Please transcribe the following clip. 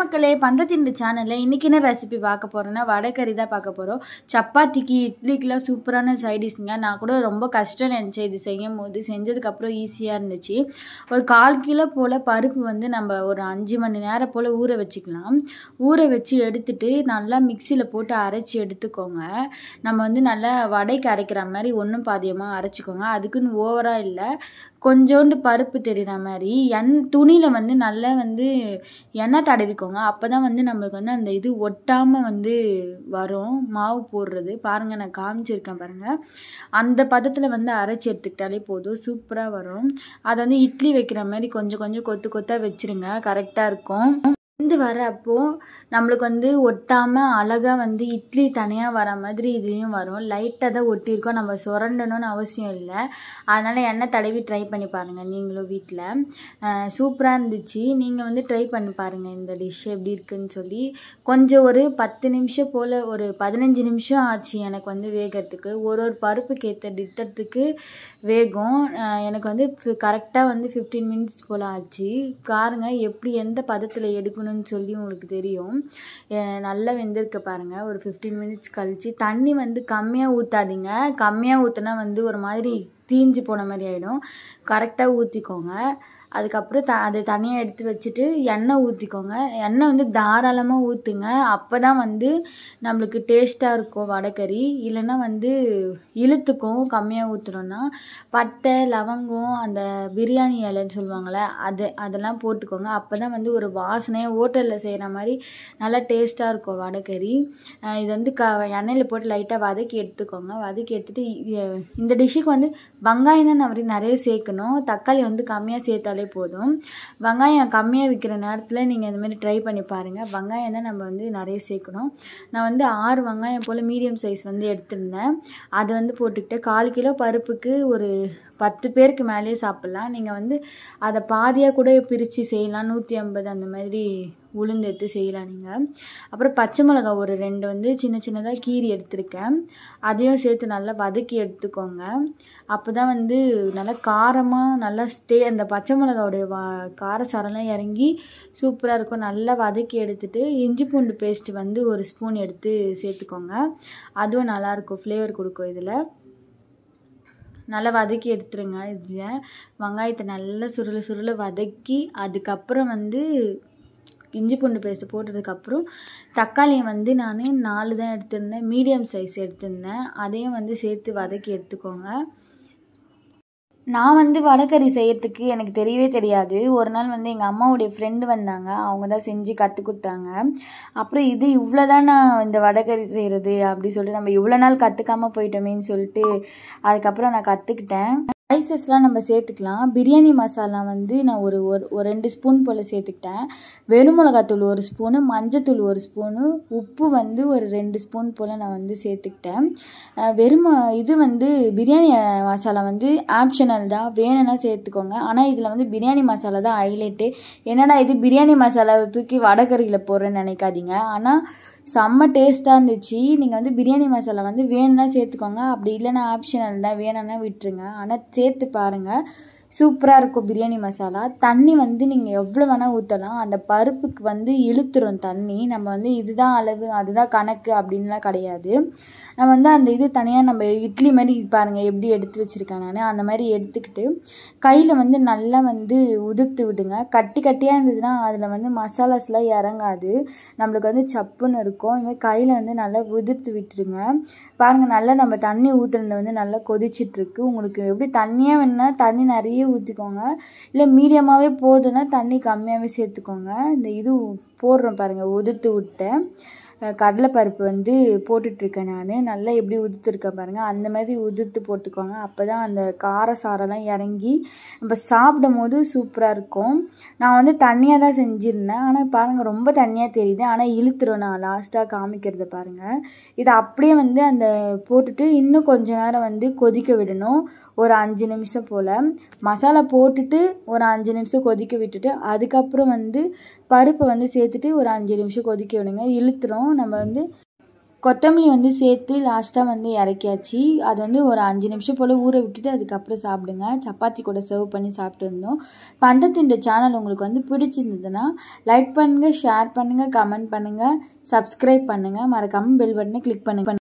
மக்களே பண்ணுறது இந்த சேனலில் இன்றைக்கி என்ன ரெசிபி பார்க்க போகிறோன்னா வடைக்கறி தான் பார்க்க போகிறோம் சப்பாத்திக்கு இட்லிக்கெலாம் சூப்பரான சைடிஷ்ங்க நான் கூட ரொம்ப கஷ்டம் நினச்சேன் இது செய்யும் போது செஞ்சதுக்கப்புறம் ஈஸியாக இருந்துச்சு ஒரு கால் கிலோ போல் பருப்பு வந்து நம்ம ஒரு அஞ்சு மணி நேரம் போல் ஊற வச்சுக்கலாம் ஊற வச்சு எடுத்துட்டு நல்லா மிக்சியில் போட்டு அரைச்சி எடுத்துக்கோங்க நம்ம வந்து நல்லா வடைக்கு அரைக்கிற மாதிரி ஒன்றும் பாதியமாக அரைச்சிக்கோங்க அதுக்குன்னு ஓவராக இல்லை கொஞ்சோண்டு பருப்பு தெரிகிற மாதிரி எண் துணியில் வந்து நல்லா வந்து எண்ணெய் தடவிக்கோங்க அப்போ தான் வந்து நம்மளுக்கு வந்து அந்த இது ஒட்டாமல் வந்து வரும் மாவு போடுறது பாருங்கள் நான் காமிச்சிருக்கேன் பாருங்கள் அந்த பதத்தில் வந்து அரைச்சி எடுத்துக்கிட்டாலே போதும் சூப்பராக வரும் அதை வந்து இட்லி வைக்கிற மாதிரி கொஞ்சம் கொஞ்சம் கொத்து கொத்தாக வச்சுருங்க கரெக்டாக இருக்கும் வந்து வரப்போ நம்மளுக்கு வந்து ஒட்டாமல் அழகாக வந்து இட்லி தனியாக வர மாதிரி இதுலேயும் வரும் லைட்டாக தான் ஒட்டியிருக்கோம் நம்ம சுரண்டணும்னு அவசியம் இல்லை அதனால் எண்ணெய் தடவி ட்ரை பண்ணி பாருங்கள் நீங்களும் வீட்டில் சூப்பராக இருந்துச்சு நீங்கள் வந்து ட்ரை பண்ணி பாருங்கள் இந்த டிஷ் எப்படி இருக்குன்னு சொல்லி கொஞ்சம் ஒரு பத்து நிமிஷம் போல் ஒரு பதினஞ்சு நிமிஷம் ஆச்சு எனக்கு வந்து வேகிறதுக்கு ஒரு ஒரு பருப்புக்கு ஏற்ற திட்டத்துக்கு வேகும் எனக்கு வந்து கரெக்டாக வந்து ஃபிஃப்டீன் மினிட்ஸ் போல் ஆச்சு காருங்க எப்படி எந்த பதத்தில் எடுக்கணும் வைக்கணும்னு சொல்லி உங்களுக்கு தெரியும் நல்லா வெந்திருக்க பாருங்கள் ஒரு ஃபிஃப்டீன் மினிட்ஸ் கழித்து தண்ணி வந்து கம்மியாக ஊற்றாதீங்க கம்மியாக ஊற்றுனா வந்து ஒரு மாதிரி தீஞ்சு போன மாதிரி ஆகிடும் கரெக்டாக ஊற்றிக்கோங்க அதுக்கப்புறம் த அதை தனியாக எடுத்து வச்சுட்டு எண்ணெய் ஊற்றிக்கோங்க எண்ணெய் வந்து தாராளமாக ஊற்றுங்க அப்போ தான் வந்து நம்மளுக்கு டேஸ்ட்டாக இருக்கும் வடைக்கறி இல்லைன்னா வந்து இழுத்துக்கும் கம்மியாக ஊற்றுறோன்னா பட்டை லவங்கம் அந்த பிரியாணி இலைன்னு சொல்லுவாங்கள்ல அது அதெல்லாம் போட்டுக்கோங்க அப்போ தான் வந்து ஒரு வாசனையாக ஹோட்டலில் செய்கிற மாதிரி நல்லா டேஸ்ட்டாக இருக்கும் வடைக்கறி இது வந்து க எண்ணெயில் போட்டு லைட்டாக வதக்கி எடுத்துக்கோங்க வதக்கி எடுத்துகிட்டு இந்த டிஷ்ஷுக்கு வந்து வெங்காயம் தான் நிறைய சேர்க்கணும் தக்காளி வந்து கம்மியாக சேர்த்தாலே வச்சாலே போதும் வெங்காயம் கம்மியாக விற்கிற நேரத்தில் நீங்கள் மாதிரி ட்ரை பண்ணி பாருங்கள் வெங்காயம் தான் நம்ம வந்து நிறைய சேர்க்கணும் நான் வந்து ஆறு வெங்காயம் போல் மீடியம் சைஸ் வந்து எடுத்திருந்தேன் அதை வந்து போட்டுக்கிட்டு கால் கிலோ பருப்புக்கு ஒரு பத்து பேருக்கு மேலேயே சாப்பிட்லாம் நீங்கள் வந்து அதை பாதியாக கூட பிரித்து செய்யலாம் நூற்றி ஐம்பது அந்த மாதிரி உளுந்து எடுத்து செய்யலாம் நீங்கள் அப்புறம் பச்சை மிளகா ஒரு ரெண்டு வந்து சின்ன சின்னதாக கீரி எடுத்திருக்கேன் அதையும் சேர்த்து நல்லா வதக்கி எடுத்துக்கோங்க அப்போ தான் வந்து நல்லா காரமாக நல்லா ஸ்டே அந்த பச்சை மிளகாவுடைய வா கார காரசாரெல்லாம் இறங்கி சூப்பராக இருக்கும் நல்லா வதக்கி எடுத்துட்டு இஞ்சி பூண்டு பேஸ்ட்டு வந்து ஒரு ஸ்பூன் எடுத்து சேர்த்துக்கோங்க அதுவும் நல்லாயிருக்கும் ஃப்ளேவர் கொடுக்கும் இதில் நல்லா வதக்கி எடுத்துருங்க இதில் வெங்காயத்தை நல்லா சுருள சுருள வதக்கி அதுக்கப்புறம் வந்து இஞ்சி பூண்டு பேஸ்ட்டு போட்டதுக்கப்புறம் தக்காளியை வந்து நான் நாலு தான் எடுத்திருந்தேன் மீடியம் சைஸ் எடுத்திருந்தேன் அதையும் வந்து சேர்த்து வதக்கி எடுத்துக்கோங்க நான் வந்து வடக்கறி செய்யறதுக்கு எனக்கு தெரியவே தெரியாது ஒரு நாள் வந்து எங்கள் அம்மாவுடைய ஃப்ரெண்டு வந்தாங்க அவங்க தான் செஞ்சு கற்றுக் கொடுத்தாங்க அப்புறம் இது இவ்வளோ தான் நான் இந்த வடக்கறி செய்கிறது அப்படி சொல்லிட்டு நம்ம இவ்வளோ நாள் கற்றுக்காமல் போயிட்டோமேன்னு சொல்லிட்டு அதுக்கப்புறம் நான் கற்றுக்கிட்டேன் ஸ்பைசஸ்லாம் நம்ம சேர்த்துக்கலாம் பிரியாணி மசாலா வந்து நான் ஒரு ஒரு ரெண்டு ஸ்பூன் போல் சேர்த்துக்கிட்டேன் வெறும் மிளகாத்தூள் ஒரு ஸ்பூனு மஞ்சத்தூள் ஒரு ஸ்பூனு உப்பு வந்து ஒரு ரெண்டு ஸ்பூன் போல் நான் வந்து சேர்த்துக்கிட்டேன் வெறும் இது வந்து பிரியாணி மசாலா வந்து ஆப்ஷனல் தான் வேணும்னா சேர்த்துக்கோங்க ஆனால் இதில் வந்து பிரியாணி மசாலா தான் ஹைலைட்டு என்னடா இது பிரியாணி மசாலாவை தூக்கி வடகரியில் போடுறேன்னு நினைக்காதீங்க ஆனால் செம்ம டேஸ்ட்டாக இருந்துச்சு நீங்கள் வந்து பிரியாணி மசாலா வந்து வேணும்னா சேர்த்துக்கோங்க அப்படி இல்லைன்னா ஆப்ஷனல் தான் வேணும்னா விட்டுருங்க ஆனால் சேர்த்து பாருங்கள் சூப்பராக இருக்கும் பிரியாணி மசாலா தண்ணி வந்து நீங்கள் எவ்வளோ வேணால் ஊற்றலாம் அந்த பருப்புக்கு வந்து இழுத்துரும் தண்ணி நம்ம வந்து இதுதான் அளவு அதுதான் கணக்கு அப்படின்லாம் கிடையாது நம்ம வந்து அந்த இது தனியாக நம்ம இட்லி மாதிரி பாருங்கள் எப்படி எடுத்து வச்சுருக்கேன் நான் அந்த மாதிரி எடுத்துக்கிட்டு கையில் வந்து நல்லா வந்து உதுர்த்து விடுங்க கட்டி கட்டியாக இருந்ததுன்னா அதில் வந்து மசாலாஸ்லாம் இறங்காது நம்மளுக்கு வந்து சப்புன்னு இருக்கும் மாதிரி கையில் வந்து நல்லா உதிர்த்து விட்டுருங்க பாருங்கள் நல்லா நம்ம தண்ணி ஊற்றுறது வந்து நல்லா கொதிச்சிட்ருக்கு உங்களுக்கு எப்படி தண்ணியாக வேணுன்னா தண்ணி நிறைய நிறைய ஊற்றிக்கோங்க இல்லை மீடியமாகவே போதுன்னா தண்ணி கம்மியாகவே சேர்த்துக்கோங்க இந்த இது போடுறோம் பாருங்கள் உதிர்த்து விட்டு கடலைப்பருப்பு வந்து போட்டுட்ருக்கேன் நான் நல்லா எப்படி உதுத்துருக்கேன் பாருங்கள் அந்த மாதிரி உதிர்த்து போட்டுக்கோங்க அப்போ தான் அந்த கார சாரெல்லாம் இறங்கி நம்ம சாப்பிடும் போது சூப்பராக இருக்கும் நான் வந்து தண்ணியாக தான் செஞ்சுருந்தேன் ஆனால் பாருங்கள் ரொம்ப தண்ணியாக தெரியுது ஆனால் இழுத்துரும் நான் லாஸ்ட்டாக காமிக்கிறத பாருங்கள் இதை அப்படியே வந்து அந்த போட்டுட்டு இன்னும் கொஞ்ச நேரம் வந்து கொதிக்க விடணும் ஒரு அஞ்சு நிமிஷம் போல் மசாலா போட்டுட்டு ஒரு அஞ்சு நிமிஷம் கொதிக்க விட்டுட்டு அதுக்கப்புறம் வந்து பருப்பை வந்து சேர்த்துட்டு ஒரு அஞ்சு நிமிஷம் கொதிக்க விடுங்க இழுத்துறோம் நம்ம வந்து கொத்தமல்லி வந்து சேர்த்து லாஸ்ட்டாக வந்து இறக்கியாச்சு அது வந்து ஒரு அஞ்சு நிமிஷம் போல் ஊற விட்டுட்டு அதுக்கப்புறம் சாப்பிடுங்க சப்பாத்தி கூட சர்வ் பண்ணி சாப்பிட்டு வந்தோம் பண்ணுறது இந்த சேனல் உங்களுக்கு வந்து பிடிச்சிருந்ததுன்னா லைக் பண்ணுங்கள் ஷேர் பண்ணுங்கள் கமெண்ட் பண்ணுங்கள் சப்ஸ்கிரைப் பண்ணுங்கள் மறக்காமல் பெல் பட்டனை கிளிக் பண்ணு